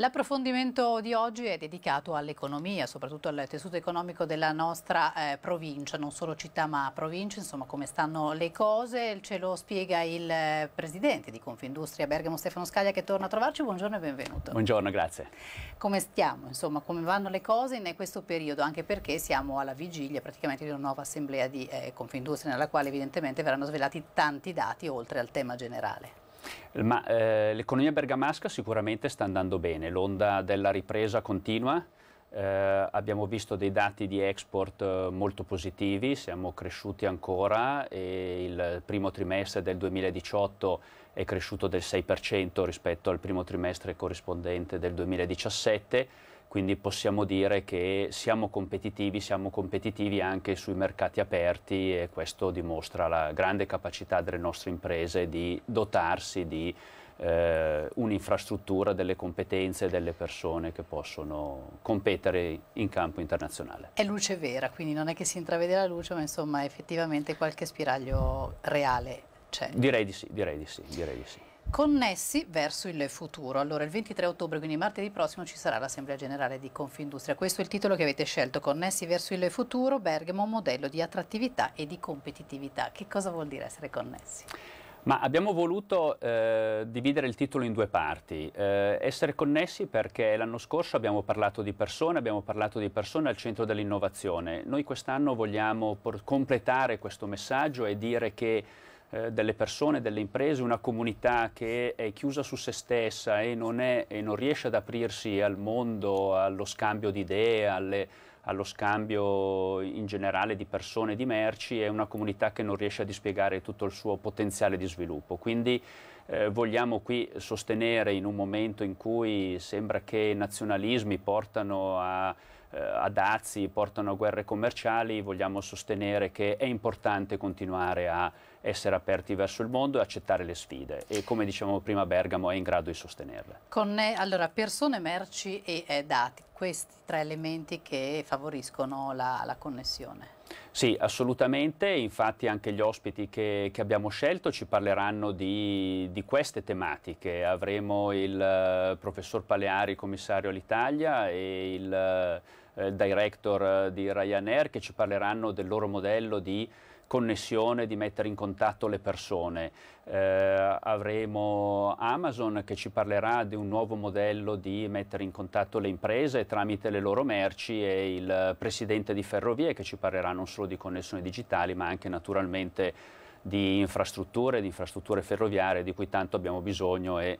L'approfondimento di oggi è dedicato all'economia, soprattutto al tessuto economico della nostra eh, provincia, non solo città ma provincia, insomma come stanno le cose, ce lo spiega il eh, presidente di Confindustria Bergamo Stefano Scaglia che torna a trovarci, buongiorno e benvenuto. Buongiorno, grazie. Come stiamo, insomma come vanno le cose in questo periodo, anche perché siamo alla vigilia praticamente di una nuova assemblea di eh, Confindustria nella quale evidentemente verranno svelati tanti dati oltre al tema generale. Ma eh, l'economia bergamasca sicuramente sta andando bene, l'onda della ripresa continua. Eh, abbiamo visto dei dati di export eh, molto positivi, siamo cresciuti ancora e il primo trimestre del 2018 è cresciuto del 6% rispetto al primo trimestre corrispondente del 2017 quindi possiamo dire che siamo competitivi, siamo competitivi anche sui mercati aperti e questo dimostra la grande capacità delle nostre imprese di dotarsi di eh, un'infrastruttura, delle competenze, e delle persone che possono competere in campo internazionale. È luce vera, quindi non è che si intravede la luce, ma insomma effettivamente qualche spiraglio reale c'è. Direi di sì, direi di sì, direi di sì connessi verso il futuro. Allora, il 23 ottobre, quindi martedì prossimo, ci sarà l'Assemblea Generale di Confindustria. Questo è il titolo che avete scelto, Connessi verso il futuro, Bergamo, modello di attrattività e di competitività. Che cosa vuol dire essere connessi? Ma abbiamo voluto eh, dividere il titolo in due parti, eh, essere connessi perché l'anno scorso abbiamo parlato di persone, abbiamo parlato di persone al centro dell'innovazione, noi quest'anno vogliamo completare questo messaggio e dire che eh, delle persone, delle imprese, una comunità che è chiusa su se stessa e non, è, e non riesce ad aprirsi al mondo, allo scambio di idee, alle, allo scambio in generale di persone e di merci, è una comunità che non riesce a dispiegare tutto il suo potenziale di sviluppo. Quindi eh, vogliamo qui sostenere in un momento in cui sembra che i nazionalismi portano a eh, a dazi, portano a guerre commerciali, vogliamo sostenere che è importante continuare a essere aperti verso il mondo e accettare le sfide e come dicevamo prima Bergamo è in grado di sostenerle. Conne, eh, allora, persone, merci e eh, dati, questi tre elementi che favoriscono la, la connessione. Sì, assolutamente, infatti anche gli ospiti che, che abbiamo scelto ci parleranno di, di queste tematiche. Avremo il uh, professor Paleari, commissario all'Italia, e il uh, director eh, di Ryanair che ci parleranno del loro modello di connessione, di mettere in contatto le persone. Eh, avremo Amazon che ci parlerà di un nuovo modello di mettere in contatto le imprese tramite le loro merci e il presidente di Ferrovie che ci parlerà non solo di connessioni digitali ma anche naturalmente di infrastrutture, di infrastrutture ferroviarie di cui tanto abbiamo bisogno e,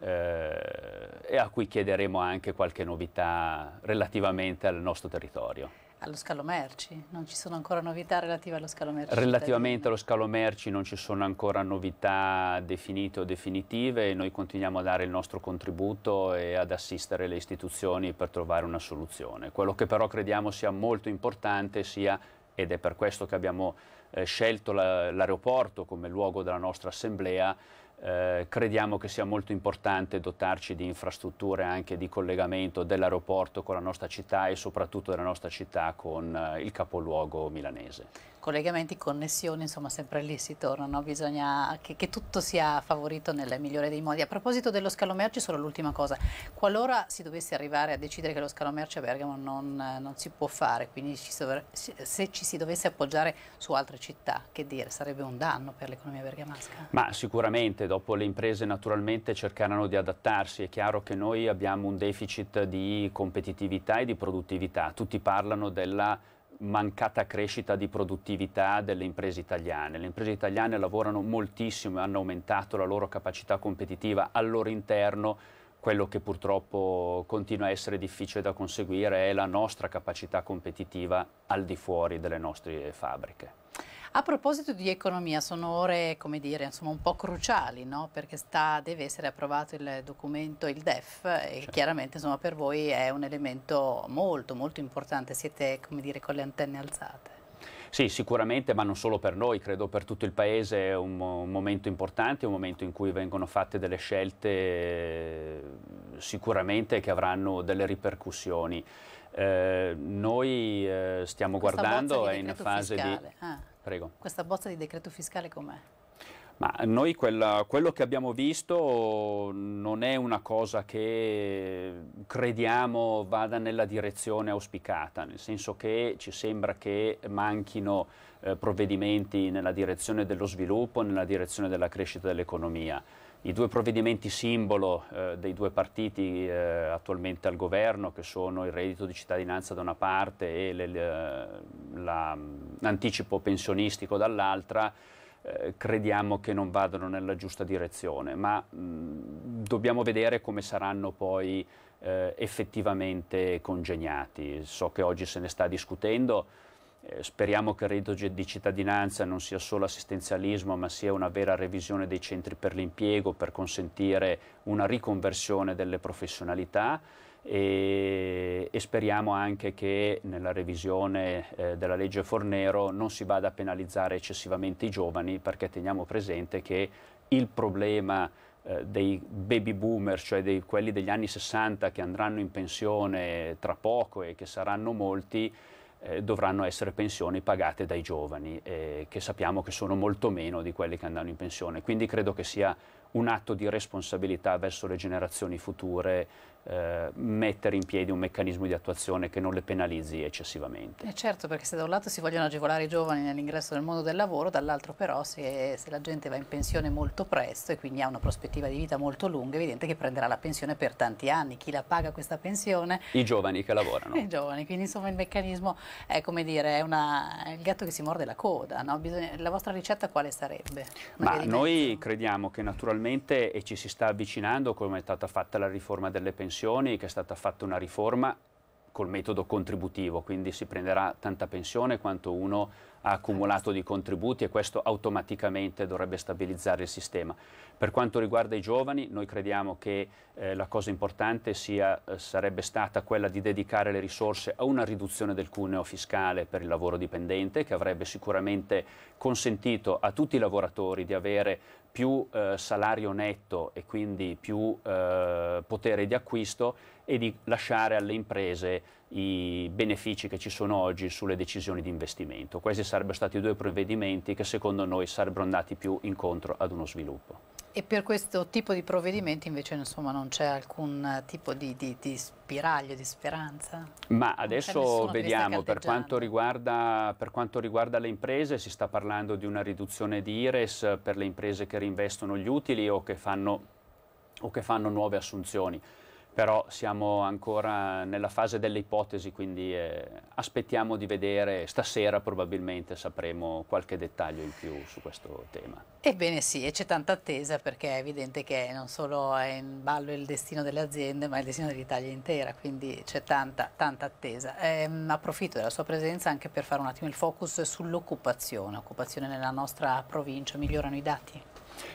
eh, e a cui chiederemo anche qualche novità relativamente al nostro territorio. Allo scalo merci? Non ci sono ancora novità relative allo scalo merci? Relativamente allo scalo merci non ci sono ancora novità definite o definitive, noi continuiamo a dare il nostro contributo e ad assistere le istituzioni per trovare una soluzione. Quello che però crediamo sia molto importante sia, ed è per questo che abbiamo eh, scelto l'aeroporto la, come luogo della nostra assemblea, eh, crediamo che sia molto importante dotarci di infrastrutture anche di collegamento dell'aeroporto con la nostra città e soprattutto della nostra città con eh, il capoluogo milanese collegamenti, connessioni, insomma sempre lì si tornano, bisogna che, che tutto sia favorito nel migliore dei modi. A proposito dello scalo merci, solo l'ultima cosa, qualora si dovesse arrivare a decidere che lo scalo merci a Bergamo non, non si può fare, quindi ci sovra, se ci si dovesse appoggiare su altre città, che dire, sarebbe un danno per l'economia bergamasca? Ma sicuramente, dopo le imprese naturalmente cercheranno di adattarsi, è chiaro che noi abbiamo un deficit di competitività e di produttività, tutti parlano della mancata crescita di produttività delle imprese italiane. Le imprese italiane lavorano moltissimo e hanno aumentato la loro capacità competitiva al loro interno. Quello che purtroppo continua a essere difficile da conseguire è la nostra capacità competitiva al di fuori delle nostre fabbriche. A proposito di economia, sono ore, come dire, insomma un po' cruciali, no? Perché sta, deve essere approvato il documento, il DEF, e certo. chiaramente insomma, per voi è un elemento molto, molto importante, siete, come dire, con le antenne alzate. Sì, sicuramente, ma non solo per noi, credo per tutto il Paese è un, un, momento importante, un momento in cui vengono fatte delle scelte sicuramente che avranno delle ripercussioni. Eh, noi eh, stiamo Questa guardando, è in fase fiscale. di... Ah. Eh. Prego. Questa bozza di decreto fiscale com'è? Ma noi quella, quello che abbiamo visto non è una cosa che crediamo vada nella direzione auspicata, nel senso che ci sembra che manchino eh, provvedimenti nella direzione dello sviluppo, nella direzione della crescita dell'economia i due provvedimenti simbolo eh, dei due partiti eh, attualmente al governo, che sono il reddito di cittadinanza da una parte e eh, mm, l'anticipo la, pensionistico dall'altra, eh, crediamo che non vadano nella giusta direzione, ma mh, mm, dobbiamo vedere come saranno poi eh, effettivamente congegnati. So che oggi se ne sta discutendo eh, speriamo che il reddito di cittadinanza non sia solo assistenzialismo, ma sia una vera revisione dei centri per l'impiego per consentire una riconversione delle professionalità. E, e, speriamo anche che nella revisione eh, della legge Fornero non si vada a penalizzare eccessivamente i giovani perché teniamo presente che il problema eh, dei baby boomer, cioè dei, quelli degli anni 60 che andranno in pensione tra poco e che saranno molti, eh, dovranno essere pensioni pagate dai giovani, eh, che sappiamo che sono molto meno di quelli che andranno in pensione. Quindi credo che sia un atto di responsabilità verso le generazioni future eh, mettere in piedi un meccanismo di attuazione che non le penalizzi eccessivamente. Eh certo, perché se da un lato si vogliono agevolare i giovani nell'ingresso nel mondo del lavoro, dall'altro però se, se, la gente va in pensione molto presto e quindi ha una prospettiva di vita molto lunga, è evidente che prenderà la pensione per tanti anni. Chi la paga questa pensione? I giovani che lavorano. I giovani, quindi insomma il meccanismo è come dire, è, una, è il gatto che si morde la coda. No? Bisogna, la vostra ricetta quale sarebbe? Ma noi crediamo che naturalmente, e ci si sta avvicinando come è stata fatta la riforma delle pensioni, pensioni, che è stata fatta una riforma col metodo contributivo, quindi si prenderà tanta pensione quanto uno ha accumulato di contributi e questo automaticamente dovrebbe stabilizzare il sistema. Per quanto riguarda i giovani, noi crediamo che eh, la cosa importante sia, eh, sarebbe stata quella di dedicare le risorse a una riduzione del cuneo fiscale per il lavoro dipendente, che avrebbe sicuramente consentito a tutti i lavoratori di avere più eh, salario netto e quindi più eh, potere di acquisto e di lasciare alle imprese i benefici che ci sono oggi sulle decisioni di investimento. Questi sarebbero stati i due provvedimenti che secondo noi sarebbero andati più incontro ad uno sviluppo. E per questo tipo di provvedimenti invece insomma, non c'è alcun tipo di, di, di, spiraglio, di speranza? Ma adesso vediamo, per quanto, riguarda, per quanto, riguarda, le imprese si sta parlando di una riduzione di IRES per le imprese che reinvestono gli utili o che fanno, o che fanno nuove assunzioni però siamo ancora nella fase delle ipotesi, quindi eh, aspettiamo di vedere, stasera probabilmente sapremo qualche dettaglio in più su questo tema. Ebbene sì, e c'è tanta attesa perché è evidente che non solo è in ballo il destino delle aziende, ma il destino dell'Italia intera, quindi c'è tanta, tanta attesa. Ehm, approfitto della sua presenza anche per fare un attimo il focus sull'occupazione, occupazione nella nostra provincia, migliorano i dati?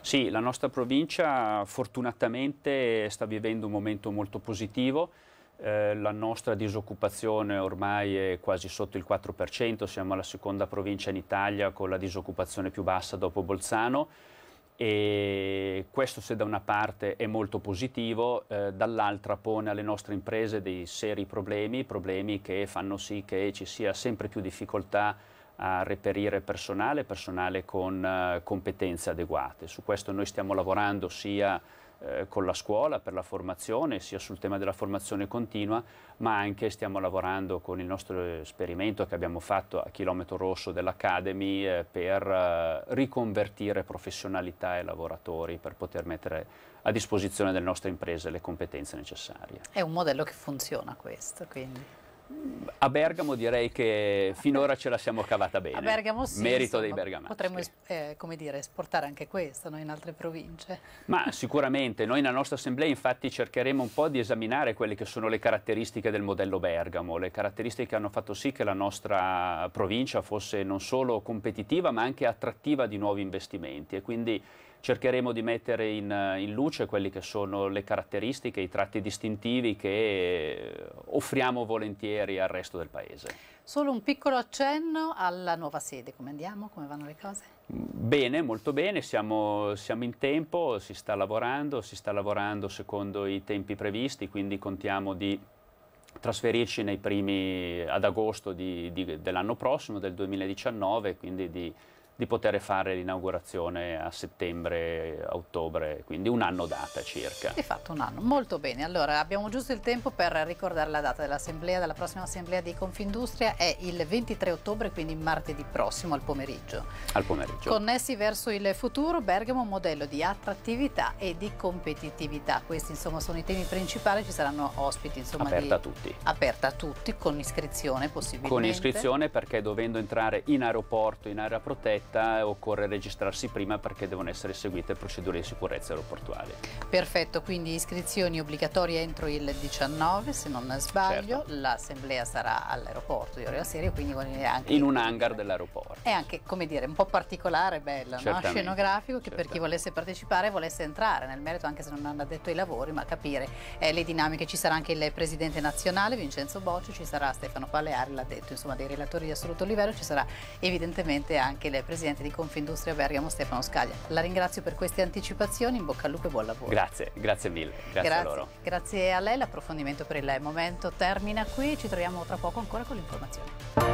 Sì, la nostra provincia fortunatamente sta vivendo un momento molto positivo. Eh, la nostra disoccupazione ormai è quasi sotto il 4%, siamo la seconda provincia in Italia con la disoccupazione più bassa dopo Bolzano e questo se da una parte è molto positivo, eh, dall'altra pone alle nostre imprese dei seri problemi, problemi che fanno sì che ci sia sempre più difficoltà a reperire personale, personale con eh, competenze adeguate. Su questo noi stiamo lavorando sia eh, con la scuola per la formazione, sia sul tema della formazione continua, ma anche stiamo lavorando con il nostro esperimento che abbiamo fatto a chilometro rosso dell'Academy eh, per riconvertire professionalità e lavoratori per poter mettere a disposizione delle nostre imprese le competenze necessarie. È un modello che funziona questo, quindi. A Bergamo direi che finora ce la siamo cavata bene. A Bergamo sì. Merito dei bergamaschi. Potremmo eh, come dire, esportare anche questo no, in altre province. Ma sicuramente, noi nella nostra assemblea infatti cercheremo un po' di esaminare quelle che sono le caratteristiche del modello Bergamo, le caratteristiche che hanno fatto sì che la nostra provincia fosse non solo competitiva ma anche attrattiva di nuovi investimenti e quindi cercheremo di mettere in, eh, in luce quelle che sono le caratteristiche, i tratti distintivi che eh, offriamo volentieri al resto del Paese. Solo un piccolo accenno alla nuova sede, come andiamo, come vanno le cose? Bene, molto bene, siamo, siamo, in tempo, si sta lavorando, si sta lavorando secondo i tempi previsti, quindi contiamo di trasferirci nei primi ad agosto dell'anno prossimo, del 2019, quindi di di poter fare l'inaugurazione a settembre, ottobre, quindi un anno data circa. Di fatto un anno, molto bene. Allora abbiamo giusto il tempo per ricordare la data dell'assemblea, della prossima assemblea di Confindustria è il 23 ottobre, quindi martedì prossimo al pomeriggio. Al pomeriggio. Connessi verso il futuro, Bergamo modello di attrattività e di competitività. Questi insomma sono i temi principali, ci saranno ospiti insomma. Aperta di... a tutti. Aperta a tutti, con iscrizione possibilmente. Con iscrizione perché dovendo entrare in aeroporto, in area protetta, fretta occorre registrarsi prima perché devono essere seguite procedure di sicurezza aeroportuali. Perfetto, quindi iscrizioni obbligatorie entro il 19 se non sbaglio, certo. l'assemblea sarà all'aeroporto di Oreo Serie, quindi anche... In un hangar dell'aeroporto. È anche, come dire, un po' particolare, bello, no? scenografico, che per chi volesse partecipare volesse entrare nel merito, anche se non hanno detto i lavori, ma capire eh, le dinamiche. Ci sarà anche il Presidente Nazionale, Vincenzo Boccio, ci sarà Stefano Paleari, l'ha detto, insomma, dei relatori di assoluto livello, ci sarà evidentemente anche il Presidente presidente di Confindustria Bergamo Stefano Scaglia. La ringrazio per queste anticipazioni, in bocca al lupo e buon lavoro. Grazie, grazie mille, grazie, grazie. a loro. Grazie a lei, l'approfondimento per il momento termina qui, ci troviamo tra poco ancora con l'informazione.